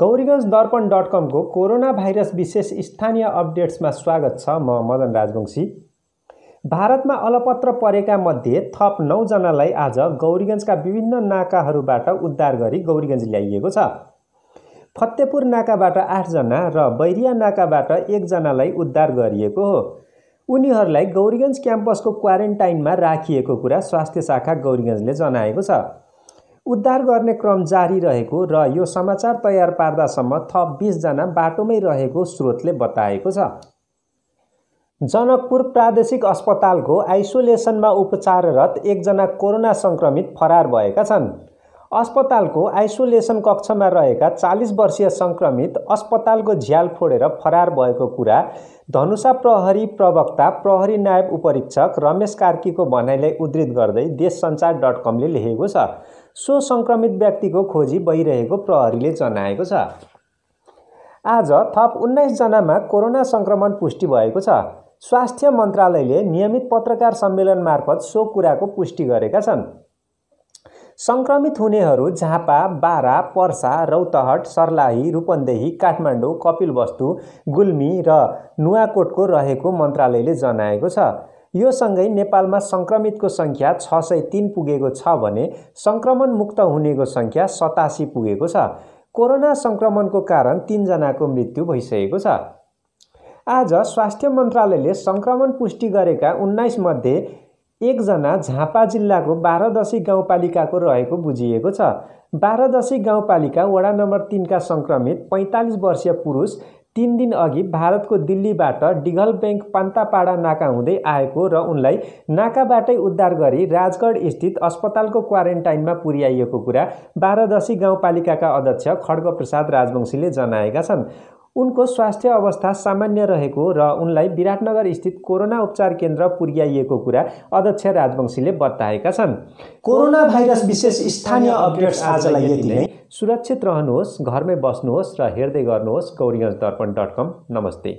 Gauriganj Darpan dot कमको corona virus विशेष स्थानीय अपडेट्समा स्वागत छ म मदन राजवंशी भारतमा अलपत्र परेका मध्ये थप नौजनालाई आज गौरीगञ्जका विभिन्न नाकाहरूबाट उद्धार गरी गौरीगञ्ज ल्याइएको छ फतेपुर नाकाबाट आठजना र बैरिया नाकाबाट एकजनालाई उद्धार गरिएको हो उनीहरूलाई गौरीगञ्ज क्याम्पसको क्वारेन्टाइनमा राखिएको कुरा स्वास्थ्य शाखा गौरीगञ्जले जनाएको छ उद्धार गर्ने क्रम जारी रहेको र यो समाचार तयार पार्दासम्म थप बिसजना बाटोमै रहेको स्रोतले बताएको छ जनकपुर प्रादेशिक अस्पतालको आइसोलेसनमा उपचाररत एकजना कोरोना सङ्क्रमित फरार भएका छन् अस्पतालको आइसोलेसन कक्षमा रहेका चालिस वर्षीय सङ्क्रमित अस्पतालको झ्याल फोडेर फरार भएको कुरा धनुषा प्रहरी प्रवक्ता प्रहरी नायब उपरीक्षक रमेश कार्कीको भनाइलाई उद्धित गर्दै देश सञ्चार डट कमले लेखेको छ सो सङ्क्रमित व्यक्तिको खोजी भइरहेको प्रहरीले जनाएको छ आज थप उन्नाइसजनामा कोरोना सङ्क्रमण पुष्टि भएको छ स्वास्थ्य मन्त्रालयले नियमित पत्रकार सम्मेलन मार्फत सो कुराको पुष्टि गरेका छन् सङ्क्रमित हुनेहरू झापा बारा पर्सा रौतहट सर्लाही रूपन्देही काठमाडौँ कपिलवस्तु गुल्मी र नुवाकोटको रहेको मन्त्रालयले जनाएको छ यो सँगै नेपालमा सङ्क्रमितको सङ्ख्या छ सय तिन पुगेको छ भने सङ्क्रमण मुक्त हुनेको सङ्ख्या सतासी पुगेको छ कोरोना सङ्क्रमणको कारण तिनजनाको मृत्यु भइसकेको छ आज स्वास्थ्य मन्त्रालयले सङ्क्रमण पुष्टि गरेका उन्नाइसमध्ये एकजना झापा जिल्लाको बाह्रदशी गाउँपालिकाको रहेको बुझिएको छ बाह्रदशी गाउँपालिका वडा नम्बर तिनका सङ्क्रमित पैँतालिस वर्षीय पुरुष तिन दिन अघि भारतको दिल्लीबाट डिघल ब्याङ्क पान्तापाडा नाका हुँदै आएको र उनलाई नाकाबाटै उद्धार गरी राजगढ स्थित अस्पतालको क्वारेन्टाइनमा पुर्याइएको कुरा बाह्रदशी गाउँपालिकाका अध्यक्ष खड्ग प्रसाद राजवंशीले जनाएका छन् उनको स्वास्थ्य अवस्था सामान्य रहेको र उनलाई विराटनगर स्थित कोरोना उपचार केन्द्र पुर्याइएको कुरा अध्यक्ष राजवंशीले बताएका छन् कोरोना भाइरस विशेष स्थानीय अपडेट्स आजलाई यति नै सुरक्षित रहनुहोस् घरमै बस्नुहोस् र हेर्दै गर्नुहोस् गौरीगञ्ज दर्पण डट कम नमस्ते